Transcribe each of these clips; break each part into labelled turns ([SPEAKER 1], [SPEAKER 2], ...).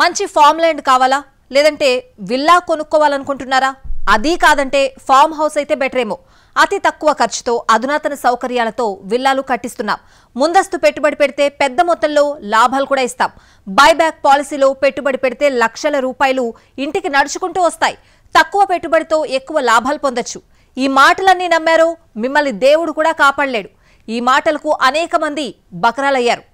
[SPEAKER 1] మంచి farm land కావాలా లేదంటే విల్లా కొనుక్కోవాలనుకుంటున్నారా అదీ కాదంటే ఫామ్ హౌస్ అయితే బెటరేమో అతి తక్కువ ఖర్చుతో అధునాతన సౌకర్యాలతో విల్లాలు కట్టిస్తున్నాం ముందస్తు పెట్టుబడి పెడితే పెద్ద మొత్తంలో లాభాలు కూడా ఇస్తాం బైబ్యాక్ పాలసీలో పెట్టుబడి పెడితే లక్షల రూపాయలు ఇంటికి నడుచుకుంటూ వస్తాయి తక్కువ పెట్టుబడితో ఎక్కువ లాభాలు పొందొచ్చు ఈ మాటలన్నీ నమ్మారు మిమ్మల్ని దేవుడు కూడా కాపాడలేడు ఈ మాటలకు అనేక మంది బకరాలయ్యారు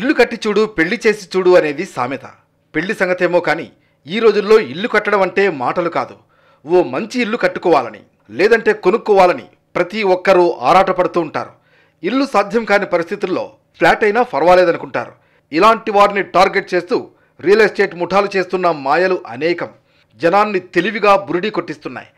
[SPEAKER 2] ఇల్లు కట్టి చూడు పెళ్లి చేసి చూడు అనేది సామెత పెళ్లి సంగతేమో కానీ ఈ రోజుల్లో ఇల్లు కట్టడం అంటే మాటలు కాదు ఓ మంచి ఇల్లు కట్టుకోవాలని లేదంటే కొనుక్కోవాలని ప్రతి ఒక్కరూ ఆరాటపడుతూ ఉంటారు ఇల్లు సాధ్యం కాని పరిస్థితుల్లో ఫ్లాట్ అయినా పర్వాలేదనుకుంటారు ఇలాంటి వారిని టార్గెట్ చేస్తూ రియల్ ఎస్టేట్ ముఠాలు చేస్తున్న మాయలు అనేకం జనాన్ని తెలివిగా బురిడి కొట్టిస్తున్నాయి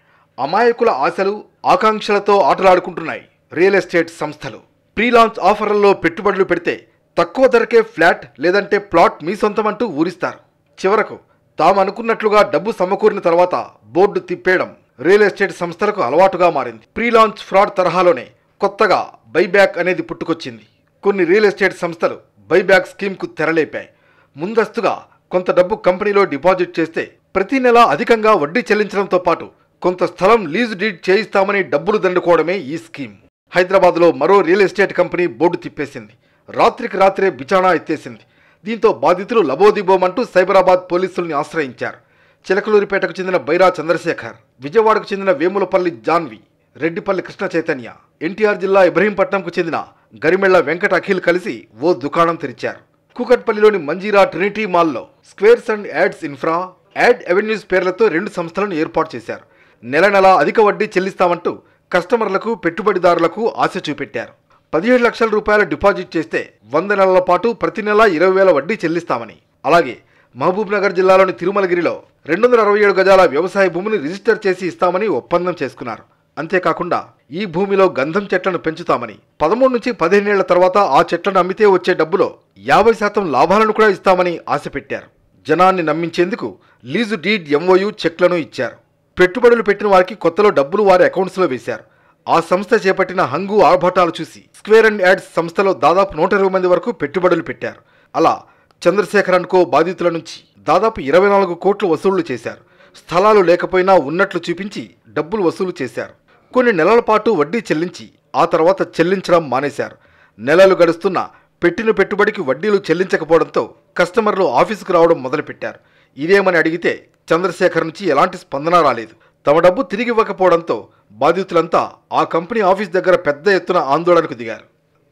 [SPEAKER 2] అమాయకుల ఆశలు ఆకాంక్షలతో ఆటలాడుకుంటున్నాయి రియల్ ఎస్టేట్ సంస్థలు ప్రీ లాంచ్ ఆఫర్లలో పెట్టుబడులు పెడితే తక్కువ ధరకే ఫ్లాట్ లేదంటే ప్లాట్ మీ సొంతమంటూ ఊరిస్తారు చివరకు తాము అనుకున్నట్లుగా డబ్బు సమకూరిన తర్వాత బోర్డు తిప్పేయడం రియల్ ఎస్టేట్ సంస్థలకు అలవాటుగా మారింది ప్రీ లాంచ్ ఫ్రాడ్ తరహాలోనే కొత్తగా బైబ్యాక్ అనేది పుట్టుకొచ్చింది కొన్ని రియల్ ఎస్టేట్ సంస్థలు బైబ్యాక్ స్కీమ్కు తెరలేపాయి ముందస్తుగా కొంత డబ్బు కంపెనీలో డిపాజిట్ చేస్తే ప్రతి నెల అధికంగా వడ్డీ చెల్లించడంతో పాటు కొంత స్థలం లీజు డీడ్ చేయిస్తామని డబ్బులు దండుకోవడమే ఈ స్కీమ్ హైదరాబాద్లో మరో రియల్ ఎస్టేట్ కంపెనీ బోర్డు తిప్పేసింది రాత్రికి రాత్రే బిచాణా ఎత్తేసింది దీంతో బాధితులు లబోదిబోమంటూ సైబరాబాద్ పోలీసుల్ని ఆశ్రయించారు చిలకలూరిపేటకు చెందిన బైరా చంద్రశేఖర్ విజయవాడకు చెందిన వేములపల్లి జాన్వి రెడ్డిపల్లి కృష్ణ చైతన్య ఎన్టీఆర్ జిల్లా ఇబ్రహీంపట్నంకు చెందిన గరిమెళ్ల వెంకట అఖిల్ కలిసి ఓ దుకాణం తెరిచారు కూకట్పల్లిలోని మంజీరా ట్రినిటీ మాల్లో squares and ads infra ad avenues పేర్లతో రెండు సంస్థలను ఏర్పాటు చేశారు నెల నెలా అధిక వడ్డీ చెల్లిస్తామంటూ కస్టమర్లకు పెట్టుబడిదారులకు ఆశ చూపెట్టారు పదిహేడు లక్షల రూపాయల డిపాజిట్ చేస్తే వంద నెలల పాటు ప్రతి నెల ఇరవై వేల వడ్డీ చెల్లిస్తామని అలాగే మహబూబ్ నగర్ జిల్లాలోని తిరుమలగిరిలో రెండు వందల అరవై ఏడు గజాల వ్యవసాయ భూమిని రిజిస్టర్ చేసి ఇస్తామని ఒప్పందం చేసుకున్నారు అంతేకాకుండా ఈ భూమిలో గంధం చెట్లను పెంచుతామని పదమూడు నుంచి పదిహేనేళ్ల తర్వాత ఆ చెట్లను అమ్మితే వచ్చే డబ్బులో యాభై శాతం లాభాలను కూడా ఇస్తామని ఆశ పెట్టారు జనాన్ని నమ్మించేందుకు లీజు డీడ్ ఎంఓయు చెక్లను ఇచ్చారు పెట్టుబడులు పెట్టిన వారికి కొత్తలో డబ్బులు వారి అకౌంట్స్లో వేశారు ఆ సంస్థ చేపట్టిన హంగు ఆర్భటాలు చూసి స్క్వేర్ అండ్ యాడ్స్ సంస్థలో దాదాపు నూట ఇరవై మంది వరకు పెట్టుబడులు పెట్టారు అలా చంద్రశేఖరన్కో బాధితుల నుంచి దాదాపు ఇరవై నాలుగు కోట్లు వసూళ్లు చేశారు స్థలాలు లేకపోయినా ఉన్నట్లు చూపించి డబ్బులు వసూలు చేశారు కొన్ని నెలల పాటు వడ్డీ చెల్లించి ఆ తర్వాత చెల్లించడం మానేశారు నెలలు గడుస్తున్నా పెట్టిన పెట్టుబడికి వడ్డీలు చెల్లించకపోవడంతో కస్టమర్లు ఆఫీసుకు రావడం మొదలుపెట్టారు ఇదేమని అడిగితే చంద్రశేఖర్ నుంచి ఎలాంటి స్పందన రాలేదు తమ డబ్బు తిరిగి ఇవ్వకపోవడంతో బాధితులంతా ఆ కంపెనీ ఆఫీస్ దగ్గర పెద్ద ఎత్తున ఆందోళనకు దిగారు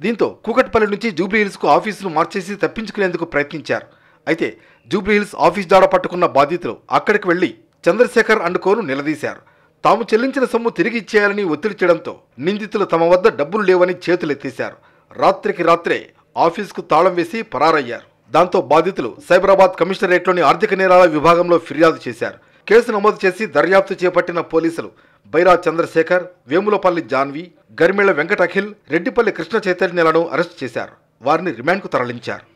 [SPEAKER 2] దీంతో కూకట్పల్లి నుంచి జూబ్లీహిల్స్కు ఆఫీసును మార్చేసి తప్పించుకునేందుకు ప్రయత్నించారు అయితే జూబ్లీహిల్స్ ఆఫీస్ దాడ పట్టుకున్న బాధితులు అక్కడికి వెళ్లి చంద్రశేఖర్ అండ్ కోను నిలదీశారు తాము చెల్లించిన సొమ్ము తిరిగి ఇచ్చేయాలని ఒత్తిడి చేయడంతో నిందితులు తమ వద్ద డబ్బులు లేవని చేతులెత్తేశారు రాత్రికి రాత్రే ఆఫీసుకు తాళం వేసి పరారయ్యారు దాంతో బాధితులు సైబరాబాద్ కమిషనరేట్లోని ఆర్థిక నేరాల విభాగంలో ఫిర్యాదు చేశారు కేసు నమోదు చేసి దర్యాప్తు చేపట్టిన పోలీసులు బైరా చంద్రశేఖర్ వేములపల్లి జాన్వి గరిమెళ్ల వెంకట అఖిల్ రెడ్డిపల్లి కృష్ణ చైతన్యలను అరెస్టు చేశారు వారిని రిమాండ్కు తరలించారు